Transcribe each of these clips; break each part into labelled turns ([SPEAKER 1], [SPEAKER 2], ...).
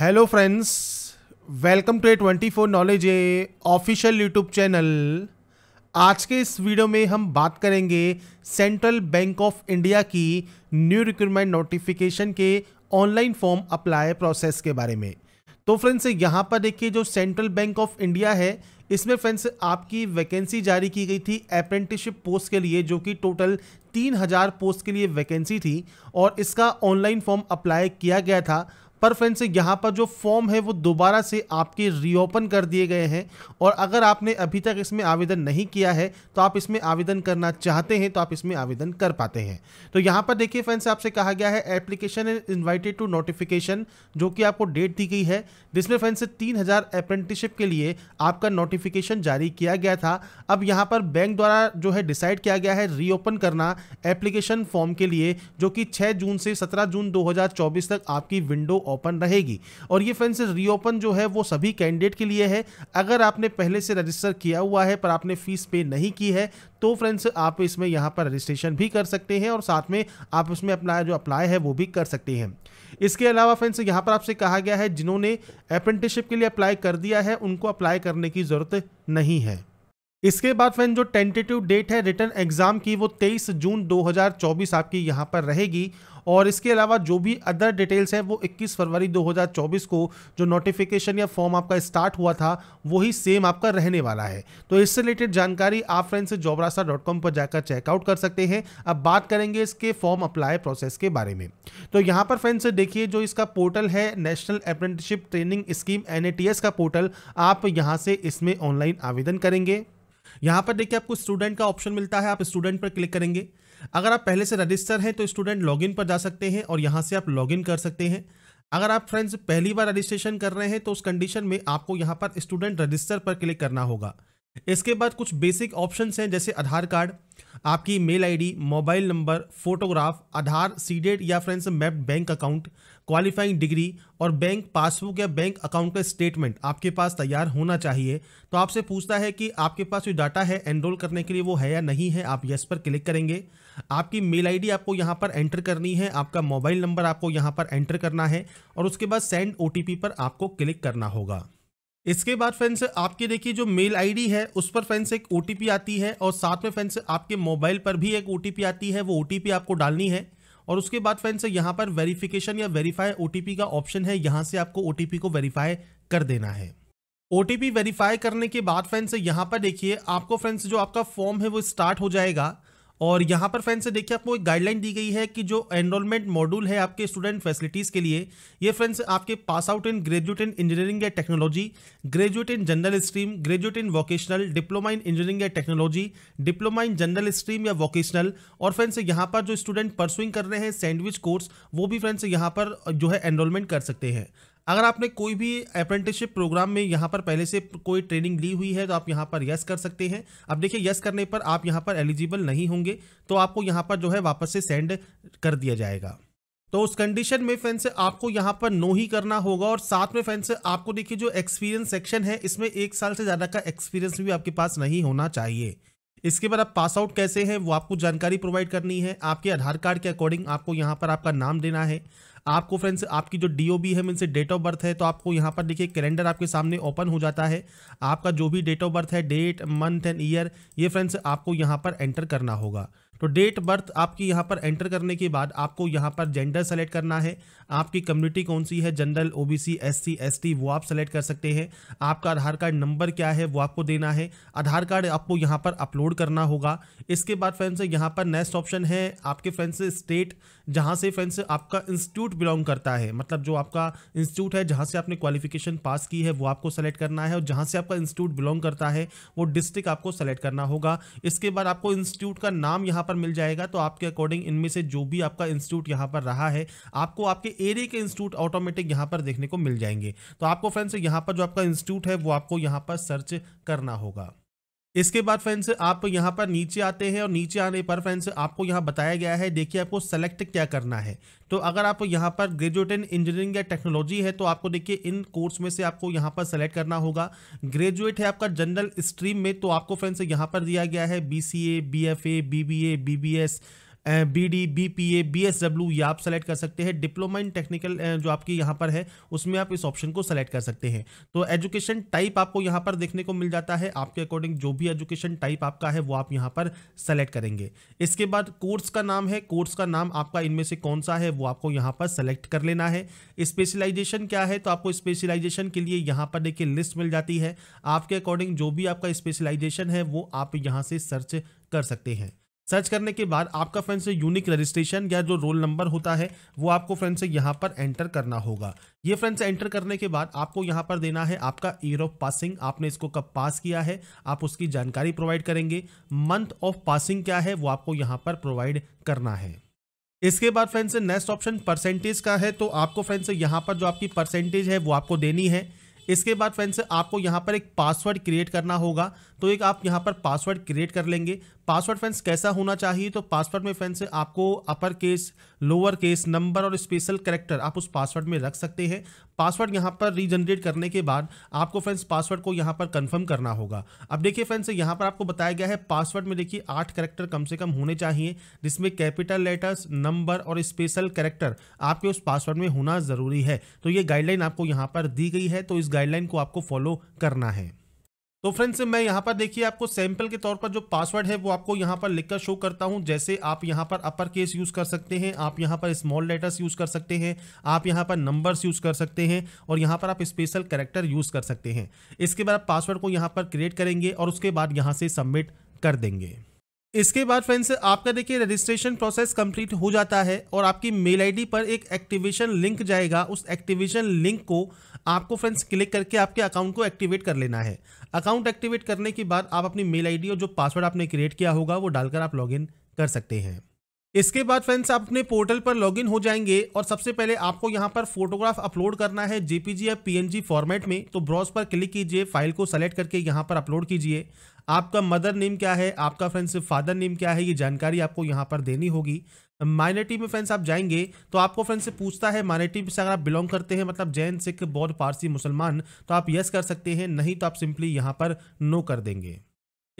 [SPEAKER 1] hello friends welcome to A twenty four knowledge a official YouTube channel आज के इस video में हम बात करेंगे सेंट्रल बैंक ऑफ इंडिया की न्यू रिक्रूटमेंट नोटिफिकेशन के ऑनलाइन फॉर्म अप्लाई प्रोसेस के बारे में तो फ्रेंड्स यहाँ पर देखिए जो सेंट्रल बैंक ऑफ इंडिया है इसमें फ्रेंड्स आपकी वैकेंसी जारी की गई थी अप्रेंटिसशिप पोस्ट के लिए जो कि टोटल तीन हज़ार पोस्ट के लिए वैकेंसी थी और इसका ऑनलाइन फॉर्म अप्लाई किया गया था पर फ्रेंड्स यहाँ पर जो फॉर्म है वो दोबारा से आपके रीओपन कर दिए गए हैं और अगर आपने अभी तक इसमें आवेदन नहीं किया है तो आप इसमें आवेदन करना चाहते हैं तो आप इसमें आवेदन कर पाते हैं तो यहाँ पर देखिए फ्रेंड्स आपसे कहा गया है application is invited to notification जो कि आपको डेट दी गई है जिसमें फ्रेंड्स तीन हज़ार अप्रेंटिसशिप के लिए आपका नोटिफिकेशन जारी किया गया था अब यहाँ पर बैंक द्वारा जो है डिसाइड किया गया है रीओपन करना एप्लीकेशन फॉर्म के लिए जो कि छः जून से सत्रह जून दो तक आपकी विंडो ओपन रहेगी और ये फेंसेज रीओपन जो है वो सभी कैंडिडेट के लिए है अगर आपने पहले से रजिस्टर किया हुआ है पर आपने फीस पे नहीं की है तो फ्रेंड्स आप इसमें यहाँ पर रजिस्ट्रेशन भी कर सकते हैं और साथ में आप इसमें अपना जो अप्लाई है वो भी कर सकते हैं इसके अलावा फ्रेंड्स यहाँ पर आपसे कहा गया है जिन्होंने अप्रेंटिसशिप के लिए अप्लाई कर दिया है उनको अप्लाई करने की ज़रूरत नहीं है इसके बाद फ्रेंड जो टेंटेटिव डेट है रिटर्न एग्जाम की वो 23 जून 2024 आपकी यहाँ पर रहेगी और इसके अलावा जो भी अदर डिटेल्स है वो 21 फरवरी 2024 को जो नोटिफिकेशन या फॉर्म आपका स्टार्ट हुआ था वही सेम आपका रहने वाला है तो इससे रिलेटेड जानकारी आप फ्रेंड्स जॉबरासा डॉट कॉम पर जाकर चेकआउट कर सकते हैं अब बात करेंगे इसके फॉर्म अप्लाई प्रोसेस के बारे में तो यहाँ पर फ्रेंड्स देखिए जो इसका पोर्टल है नेशनल अप्रेंटिसशिप ट्रेनिंग स्कीम एन का पोर्टल आप यहाँ से इसमें ऑनलाइन आवेदन करेंगे यहाँ पर देखिए आपको स्टूडेंट का ऑप्शन मिलता है आप स्टूडेंट पर क्लिक करेंगे अगर आप पहले से रजिस्टर हैं तो स्टूडेंट लॉगिन पर जा सकते हैं और यहाँ से आप लॉगिन कर सकते हैं अगर आप फ्रेंड्स पहली बार रजिस्ट्रेशन कर रहे हैं तो उस कंडीशन में आपको यहाँ पर स्टूडेंट रजिस्टर पर क्लिक करना होगा इसके बाद कुछ बेसिक ऑप्शन हैं जैसे आधार कार्ड आपकी mail ID, mobile number photograph Aadhaar seeded या friends map bank account qualifying degree और बैंक पासबुक या बैंक अकाउंट का स्टेटमेंट आपके पास तैयार होना चाहिए तो आपसे पूछता है कि आपके पास जो डाटा है एनरोल करने के लिए वो है या नहीं है आप यस पर क्लिक करेंगे आपकी मेल आईडी आपको यहाँ पर एंटर करनी है आपका मोबाइल नंबर आपको यहाँ पर एंटर करना है और उसके बाद सेंड ओ पर आपको क्लिक करना होगा इसके बाद फ्रेंड्स आपके देखिए जो मेल आईडी है उस पर फ्रेंड्स एक ओटीपी आती है और साथ में फ्रेंड्स आपके मोबाइल पर भी एक ओटीपी आती है वो ओटीपी आपको डालनी है और उसके बाद फ्रेंड्स यहाँ पर वेरिफिकेशन या वेरीफाई ओटीपी का ऑप्शन है यहाँ से आपको ओटीपी को वेरीफाई कर देना है ओटीपी वेरीफाई करने के बाद फ्रेंड्स यहाँ पर देखिए आपको फ्रेंड्स जो आपका फॉर्म है वो स्टार्ट हो जाएगा और यहाँ पर फ्रेंड्स देखिए आपको एक गाइडलाइन दी गई है कि जो एनरोलमेंट मॉड्यूल है आपके स्टूडेंट फैसिलिटीज़ के लिए ये फ्रेंड्स आपके पास out in graduate in engineering या technology graduate in general stream graduate in vocational diploma in engineering या technology diploma in general stream या वोकेशनल और फ्रेंड्स यहाँ पर जो स्टूडेंट परसुइंग कर रहे हैं सैंडविच कोर्स वो भी फ्रेंड्स यहाँ पर जो है एनरोलमेंट कर सकते हैं अगर आपने कोई भी अप्रेंटिसशिप प्रोग्राम में यहाँ पर पहले से कोई ट्रेनिंग ली हुई है तो आप यहाँ पर यस कर सकते हैं अब देखिए यस करने पर आप यहाँ पर एलिजिबल नहीं होंगे तो आपको यहाँ पर जो है वापस से सेंड कर दिया जाएगा तो उस कंडीशन में फ्रेंड्स आपको यहाँ पर नो ही करना होगा और साथ में फ्रेंड्स आपको देखिए जो एक्सपीरियंस सेक्शन है इसमें एक साल से ज़्यादा का एक्सपीरियंस भी आपके पास नहीं होना चाहिए इसके बाद आप पास आउट कैसे हैं वो आपको जानकारी प्रोवाइड करनी है आपके आधार कार्ड के अकॉर्डिंग आपको यहाँ पर आपका नाम देना है आपको फ्रेंड्स आपकी जो बी है मीनस डेट ऑफ बर्थ है तो आपको यहाँ पर देखिए कैलेंडर आपके सामने ओपन हो जाता है आपका जो भी डेट ऑफ बर्थ है डेट मंथ एंड ईयर ये फ्रेंड्स आपको यहाँ पर एंटर करना होगा तो डेट बर्थ आपकी यहाँ पर एंटर करने के बाद आपको यहाँ पर जेंडर सेलेक्ट करना है आपकी कम्युनिटी कौन सी है जनरल ओबीसी एससी एसटी वो आप सेलेक्ट कर सकते हैं आपका आधार कार्ड नंबर क्या है वो आपको देना है आधार कार्ड आपको यहाँ पर अपलोड करना होगा इसके बाद फ्रेंड्स यहाँ पर नेक्स्ट ऑप्शन है आपके फ्रेंड्स स्टेट जहाँ से फ्रेंड्स आपका इंस्टीट्यूट बिलोंग करता है मतलब जो आपका इंस्टीट्यूट है जहाँ से आपने क्वालिफिकेशन पास की है वो आपको सेलेक्ट करना है और जहाँ से आपका इंस्टीट्यूट बिलोंग करता है वो डिस्ट्रिक्ट आपको सेलेक्ट करना होगा इसके बाद आपको इंस्टीट्यूट का नाम यहाँ पर पर मिल जाएगा तो आपके अकॉर्डिंग इनमें से जो भी आपका इंस्टीट्यूट यहाँ पर रहा है आपको आपके एरिया के इंस्टीट्यूट ऑटोमेटिक यहाँ पर देखने को मिल जाएंगे तो आपको फ्रेंड्स यहाँ पर जो आपका इंस्टीट्यूट है वो आपको यहाँ पर सर्च करना होगा इसके बाद फ्रेंड्स आप यहाँ पर नीचे आते हैं और नीचे आने पर फ्रेंड्स आपको यहाँ बताया गया है देखिए आपको सेलेक्ट क्या करना है तो अगर आप यहाँ पर ग्रेजुएट इन इंजीनियरिंग या टेक्नोलॉजी है तो आपको देखिए इन कोर्स में से आपको यहां पर सेलेक्ट करना होगा ग्रेजुएट है आपका जनरल स्ट्रीम में तो आपको फ्रेंड्स यहाँ पर दिया गया है B C A B F A B B A B B S B D B P A B S W ये आप सेलेक्ट कर सकते हैं डिप्लोमा इन टेक्निकल जो आपकी यहाँ पर है उसमें आप इस ऑप्शन को सेलेक्ट कर सकते हैं तो एजुकेशन टाइप आपको यहाँ पर देखने को मिल जाता है आपके अकॉर्डिंग जो भी एजुकेशन टाइप आपका है वो आप यहाँ पर सेलेक्ट करेंगे इसके बाद कोर्स का नाम है कोर्स का नाम आपका इनमें से कौन सा है वो आपको यहाँ पर सेलेक्ट कर लेना है स्पेशलाइजेशन क्या है तो आपको स्पेशलाइजेशन के लिए यहाँ पर देखिए लिस्ट मिल जाती है आपके अकॉर्डिंग जो भी आपका स्पेशलाइजेशन है वो आप यहाँ से सर्च कर सकते हैं सर्च करने के बाद आपका फ्रेंड से यूनिक रजिस्ट्रेशन या जो रोल नंबर होता है वो आपको फ्रेंड से यहाँ पर एंटर करना होगा ये फ्रेंड से एंटर करने के बाद आपको यहाँ पर देना है आपका ईयर ऑफ पासिंग आपने इसको कब पास किया है आप उसकी जानकारी प्रोवाइड करेंगे मंथ ऑफ पासिंग क्या है वो आपको यहाँ पर प्रोवाइड करना है इसके बाद फ्रेंड से नेक्स्ट ऑप्शन परसेंटेज का है तो आपको फ्रेंड से यहाँ पर जो आपकी परसेंटेज है वो आपको देनी है इसके बाद फ्रेंड्स आपको यहाँ पर एक पासवर्ड क्रिएट करना होगा तो एक आप यहाँ पर पासवर्ड क्रिएट कर लेंगे पासवर्ड फ्रेंड्स कैसा होना चाहिए तो पासवर्ड में फ्रेंड्स आपको upper case lower case number और स्पेशल करेक्टर आप उस पासवर्ड में रख सकते हैं पासवर्ड यहाँ पर रीजनरेट करने के बाद आपको फ्रेंड्स पासवर्ड को यहाँ पर कंफर्म करना होगा अब देखिए फ्रेंड्स यहाँ पर आपको बताया गया है पासवर्ड में देखिए आठ करेक्टर कम से कम होने चाहिए जिसमें कैपिटल लेटर्स नंबर और स्पेशल करेक्टर आपके उस पासवर्ड में होना ज़रूरी है तो ये गाइडलाइन आपको यहाँ पर दी गई है तो इस गाइडलाइन को आपको फॉलो करना है तो फ्रेंड्स मैं यहाँ पर देखिए आपको सैंपल के तौर पर जो पासवर्ड है वो आपको यहाँ पर लिखकर शो करता हूँ जैसे आप यहाँ पर अपर केस यूज़ कर सकते हैं आप यहाँ पर स्मॉल लेटर्स यूज़ कर सकते हैं आप यहाँ पर नंबर्स यूज़ कर सकते हैं और यहाँ पर आप स्पेशल करेक्टर यूज़ कर सकते हैं इसके बाद पासवर्ड को यहाँ पर क्रिएट करेंगे और उसके बाद यहाँ से सबमिट कर देंगे इसके बाद फ्रेंड्स आपका देखिए रजिस्ट्रेशन प्रोसेस कंप्लीट हो जाता है और आपकी मेल आईडी पर एक एक्टिवेशन लिंक जाएगा उस एक्टिवेशन लिंक को आपको फ्रेंड्स क्लिक करके आपके अकाउंट को एक्टिवेट कर लेना है अकाउंट एक्टिवेट करने के बाद आप अपनी मेल आईडी और जो पासवर्ड आपने क्रिएट किया होगा वो डालकर आप लॉगिन कर सकते हैं इसके बाद फ्रेंड्स आप अपने पोर्टल पर लॉगिन हो जाएंगे और सबसे पहले आपको यहाँ पर फोटोग्राफ अपलोड करना है जेपीजी या पीएनजी फॉर्मेट में तो ब्रॉज पर क्लिक कीजिए फाइल को सेलेक्ट करके यहाँ पर अपलोड कीजिए आपका मदर नेम क्या है आपका फ्रेंड्स फादर नेम क्या है ये जानकारी आपको यहाँ पर देनी होगी माइनॉरिटी में फ्रेंड्स आप जाएंगे तो आपको फ्रेंड्स से पूछता है माइनॉरिटी से अगर आप बिलोंग करते हैं मतलब जैन सिख बौद्ध पारसी मुसलमान तो आप यस कर सकते हैं नहीं तो आप सिंपली यहाँ पर नो कर देंगे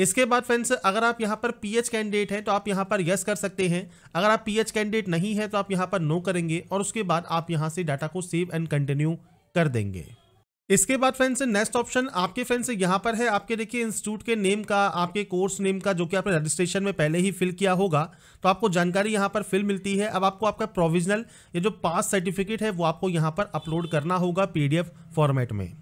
[SPEAKER 1] इसके बाद फ्रेंड्स अगर आप यहाँ पर पीएच कैंडिडेट हैं तो आप यहाँ पर यस कर सकते हैं अगर आप पीएच कैंडिडेट नहीं है तो आप यहाँ पर नो करेंगे और उसके बाद आप यहाँ से डाटा को सेव एंड कंटिन्यू कर देंगे इसके बाद फ्रेंड्स नेक्स्ट ऑप्शन आपके फ्रेंड्स यहाँ पर है आपके देखिए इंस्टीट्यूट के नेम का आपके कोर्स नेम का जो कि आपने रजिस्ट्रेशन में पहले ही फिल किया होगा तो आपको जानकारी यहाँ पर फिल मिलती है अब आपको आपका प्रोविजनल ये जो पास सर्टिफिकेट है वो आपको यहाँ पर अपलोड करना होगा पीडीएफ फॉर्मेट में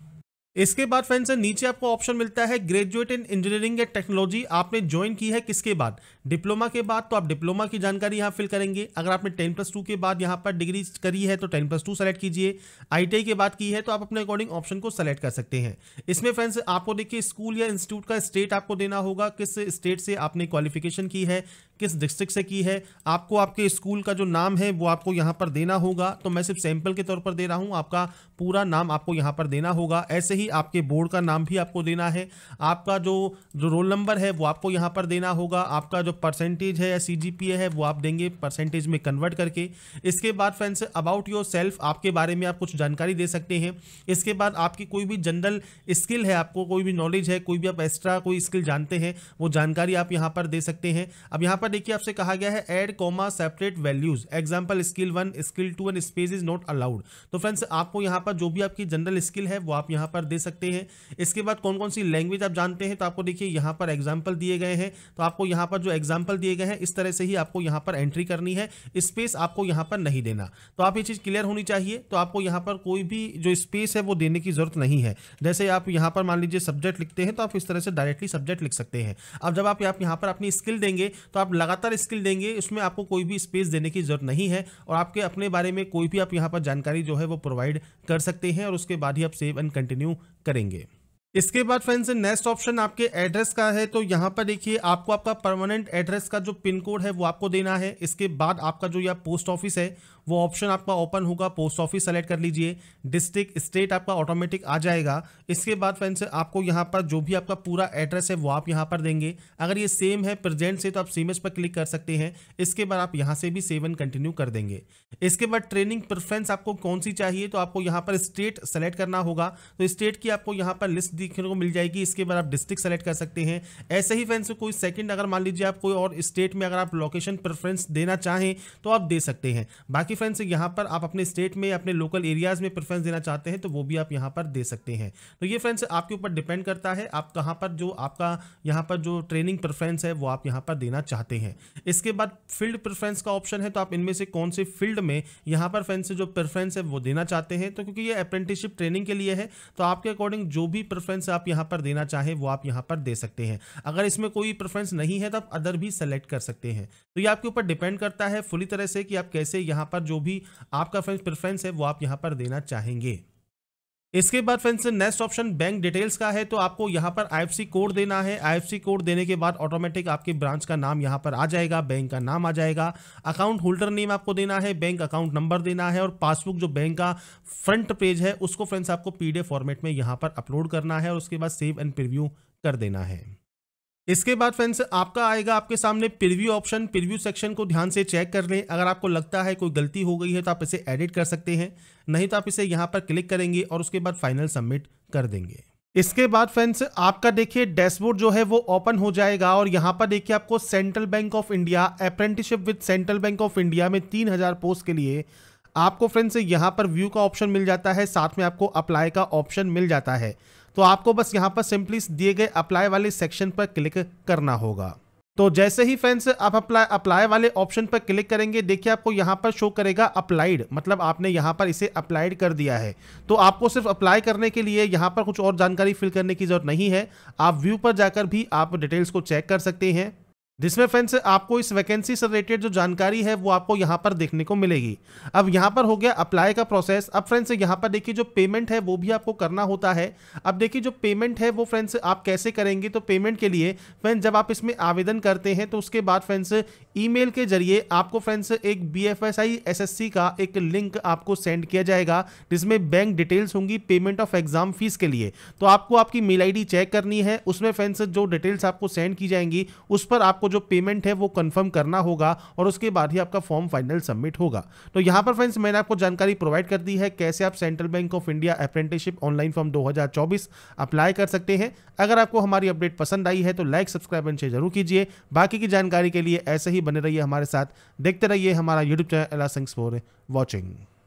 [SPEAKER 1] इसके बाद फ्रेंड्स नीचे आपको ऑप्शन मिलता है graduate in engineering and technology आपने ज्वाइन की है किसके बाद डिप्लोमा के बाद तो आप डिप्लोमा की जानकारी यहाँ फिल करेंगे अगर आपने टेन प्लस टू के बाद यहाँ पर डिग्री करी है तो टेन प्लस टू सेलेक्ट कीजिए आई के बाद की है तो आप अपने अकॉर्डिंग ऑप्शन को सेलेक्ट कर सकते हैं इसमें फ्रेंड्स आपको देखिए स्कूल या इंस्टीट्यूट का स्टेट आपको देना होगा किस स्टेट से आपने क्वालिफिकेशन की है किस डिस्ट्रिक्ट से की है आपको आपके स्कूल का जो नाम है वो आपको यहाँ पर देना होगा तो मैं सिर्फ सैंपल के तौर पर दे रहा हूँ आपका पूरा नाम आपको यहाँ पर देना होगा ऐसे ही आपके बोर्ड का नाम भी आपको देना है आपका जो जो रोल नंबर है वो आपको यहाँ पर देना होगा आपका जो जो परसेंटेज है या सी है वो आप देंगे परसेंटेज में कन्वर्ट करके इसके बाद फ्रेंड्स अबाउट योर सेल्फ आपके बारे में आप कुछ जानकारी दे सकते हैं इसके बाद आपकी कोई भी जनरल स्किल है आपको कोई भी नॉलेज है कोई भी आप एक्स्ट्रा कोई स्किल जानते हैं वो जानकारी आप यहाँ पर दे सकते हैं अब यहाँ पर देखिए आपसे कहा गया है add comma separate values example skill one skill two and space is not allowed तो फ्रेंड्स आपको यहाँ पर जो भी आपकी जनरल स्किल है वो आप यहाँ पर दे सकते हैं इसके बाद कौन कौन सी लैंग्वेज आप जानते हैं तो आपको देखिए यहाँ पर एग्जाम्पल दिए गए हैं तो आपको यहाँ पर जो एग्जाम्पल दिए गए हैं इस तरह से ही आपको यहाँ पर एंट्री करनी है स्पेस आपको यहाँ पर नहीं देना तो आप ये चीज़ क्लियर होनी चाहिए तो आपको यहाँ पर कोई भी जो स्पेस है वो देने की ज़रूरत नहीं है जैसे आप यहाँ पर मान लीजिए सब्जेक्ट लिखते हैं तो आप इस तरह से डायरेक्टली सब्जेक्ट लिख सकते हैं अब जब आप यहाँ पर अपनी स्किल देंगे तो आप लगातार स्किल देंगे उसमें आपको कोई भी स्पेस देने की ज़रूरत नहीं है और आपके अपने बारे में कोई भी आप यहाँ पर जानकारी जो है वो प्रोवाइड कर सकते हैं और उसके बाद ही आप सेव एंड कंटिन्यू करेंगे इसके बाद फ्रेंड्स नेक्स्ट ऑप्शन आपके एड्रेस का है तो यहाँ पर देखिए आपको आपका परमानेंट एड्रेस का जो पिन कोड है वो आपको देना है इसके बाद आपका जो यह पोस्ट ऑफिस है वो ऑप्शन आपका ओपन होगा पोस्ट ऑफिस सेलेक्ट कर लीजिए डिस्ट्रिक्ट स्टेट आपका ऑटोमेटिक आ जाएगा इसके बाद फ्रेंड्स आपको यहाँ पर जो भी आपका पूरा एड्रेस है वो आप यहाँ पर देंगे अगर ये सेम है प्रेजेंट से तो आप सीमेज पर क्लिक कर सकते हैं इसके बाद आप यहाँ से भी सेव एंड कंटिन्यू कर देंगे इसके बाद ट्रेनिंग प्रेफरेंस आपको कौन सी चाहिए तो आपको यहाँ पर स्टेट सेलेक्ट करना होगा तो स्टेट की आपको यहाँ पर लिस्ट देखने को मिल जाएगी इसके बाद आप डिस्ट्रिक्ट सेलेक्ट कर सकते हैं ऐसे ही फ्रेंड्स कोई सेकेंड अगर मान लीजिए आप कोई और स्टेट में अगर आप लोकेशन प्रेफरेंस देना चाहें तो आप दे सकते हैं बाकी प्रेफरेंस यहाँ पर आप अपने स्टेट में अपने लोकल एरियाज़ में प्रेफरेंस देना चाहते हैं तो वो भी आप यहाँ पर दे सकते हैं तो ये फ्रेंड्स आपके ऊपर डिपेंड करता है आप कहाँ पर जो आपका यहाँ पर जो ट्रेनिंग प्रेफरेंस है वो आप यहाँ पर देना चाहते हैं इसके बाद फील्ड प्रेफरेंस का ऑप्शन है तो आप इनमें से कौन से फील्ड में यहाँ पर फ्रेंड्स जो प्रेफरेंस है वो देना चाहते हैं तो क्योंकि ये अप्रेंटिसशिप ट्रेनिंग के लिए है तो आपके अकॉर्डिंग जो भी प्रेफरेंस आप यहाँ पर देना चाहें वो आप यहाँ पर दे सकते हैं अगर इसमें कोई प्रेफरेंस नहीं है तो आप अदर भी सेलेक्ट कर सकते हैं तो ये आपके ऊपर डिपेंड करता है फुली तरह से कि आप कैसे यहाँ पर जो भी आपका फ्रेंड्स प्रेफरेंस है वो आप यहाँ पर देना चाहेंगे इसके बाद friends next option bank details का है तो आपको यहाँ पर आई कोड देना है आई कोड देने के बाद ऑटोमेटिक आपके ब्रांच का नाम यहाँ पर आ जाएगा बैंक का नाम आ जाएगा अकाउंट होल्डर नेम आपको देना है बैंक अकाउंट नंबर देना है और पासबुक जो बैंक का फ्रंट पेज है उसको फ्रेंड्स आपको पी फॉर्मेट में यहाँ पर अपलोड करना है और उसके बाद सेव एंड प्रिव्यू कर देना है इसके बाद फ्रेंड्स आपका आएगा आपके सामने प्रिव्यू ऑप्शन प्रिव्यू सेक्शन को ध्यान से चेक कर लें अगर आपको लगता है कोई गलती हो गई है तो आप इसे एडिट कर सकते हैं नहीं तो आप इसे यहाँ पर क्लिक करेंगे और उसके बाद फाइनल सबमिट कर देंगे इसके बाद फ्रेंड्स आपका देखिए डैशबोर्ड जो है वो ओपन हो जाएगा और यहाँ पर देखिए आपको central bank of India apprenticeship with central bank of India में तीन हजार पोस्ट के लिए आपको फ्रेंड्स यहाँ पर व्यू का ऑप्शन मिल जाता है साथ में आपको अप्लाई का ऑप्शन मिल जाता है तो आपको बस यहाँ पर सिंपली दिए गए अप्लाई वाले सेक्शन पर क्लिक करना होगा तो जैसे ही फ्रेंड्स आप अप्लाई अप्लाई वाले ऑप्शन पर क्लिक करेंगे देखिए आपको यहाँ पर शो करेगा अप्लाइड मतलब आपने यहाँ पर इसे अप्लाइड कर दिया है तो आपको सिर्फ अप्लाई करने के लिए यहाँ पर कुछ और जानकारी फिल करने की ज़रूरत नहीं है आप व्यू पर जाकर भी आप डिटेल्स को चेक कर सकते हैं जिसमें फ्रेंड्स आपको इस वैकेंसी से रिलेटेड जो जानकारी है वो आपको यहाँ पर देखने को मिलेगी अब यहाँ पर हो गया अप्लाई का प्रोसेस अब फ्रेंड्स यहाँ पर देखिए जो पेमेंट है वो भी आपको करना होता है अब देखिए जो पेमेंट है वो फ्रेंड्स आप कैसे करेंगे तो पेमेंट के लिए फ्रेंड्स जब आप इसमें आवेदन करते हैं तो उसके बाद फ्रेंड्स ई के जरिए आपको फ्रेंड्स एक बी एफ का एक लिंक आपको सेंड किया जाएगा जिसमें बैंक डिटेल्स होंगी पेमेंट ऑफ एग्जाम फीस के लिए तो आपको आपकी मेल आई चेक करनी है उसमें फ्रेंड्स जो डिटेल्स आपको सेंड की जाएंगी उस पर आपको जो पेमेंट है वो कंफर्म करना होगा और उसके बाद ही आपका फॉर्म फाइनल सबमिट होगा तो यहाँ पर फ्रेंड्स मैंने आपको जानकारी प्रोवाइड कर दी है कैसे आप central bank of India apprenticeship online form दो अप्लाई कर सकते हैं अगर आपको हमारी अपडेट पसंद आई है तो लाइक सब्सक्राइब एंड शेयर जरूर कीजिए बाकी की जानकारी के लिए ऐसे ही बने रहिए हमारे साथ देखते रहिए हमारा YouTube channel Ella sings for watching